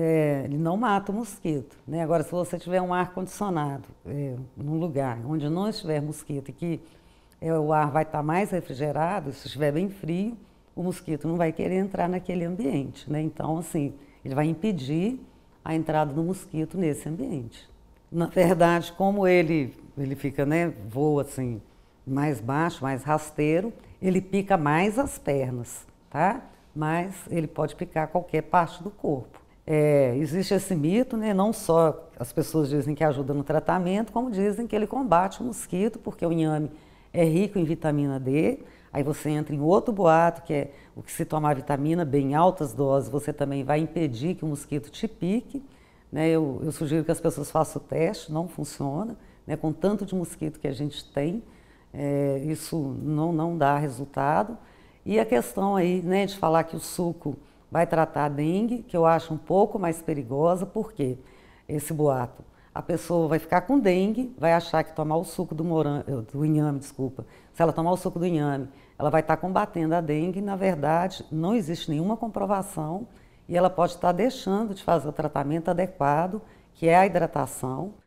é, ele não mata o mosquito. Né? Agora, se você tiver um ar condicionado é, num lugar onde não estiver mosquito e que é, o ar vai estar tá mais refrigerado, se estiver bem frio, o mosquito não vai querer entrar naquele ambiente. Né? Então, assim, ele vai impedir a entrada do mosquito nesse ambiente. Na verdade, como ele, ele fica, né, voa assim, mais baixo, mais rasteiro, ele pica mais as pernas, tá? Mas ele pode picar qualquer parte do corpo. É, existe esse mito, né? não só as pessoas dizem que ajuda no tratamento, como dizem que ele combate o mosquito, porque o inhame é rico em vitamina D. Aí você entra em outro boato, que é o que se tomar vitamina B em altas doses, você também vai impedir que o mosquito te pique. Né? Eu, eu, sugiro que as pessoas façam o teste, não funciona. Né? Com tanto de mosquito que a gente tem, é, isso não, não dá resultado. E a questão aí né, de falar que o suco vai tratar a dengue, que eu acho um pouco mais perigosa, porque esse boato, a pessoa vai ficar com dengue, vai achar que tomar o suco do, morango, eh, do inhame, desculpa, se ela tomar o suco do inhame, ela vai estar tá combatendo a dengue, na verdade, não existe nenhuma comprovação e ela pode estar tá deixando de fazer o tratamento adequado, que é a hidratação,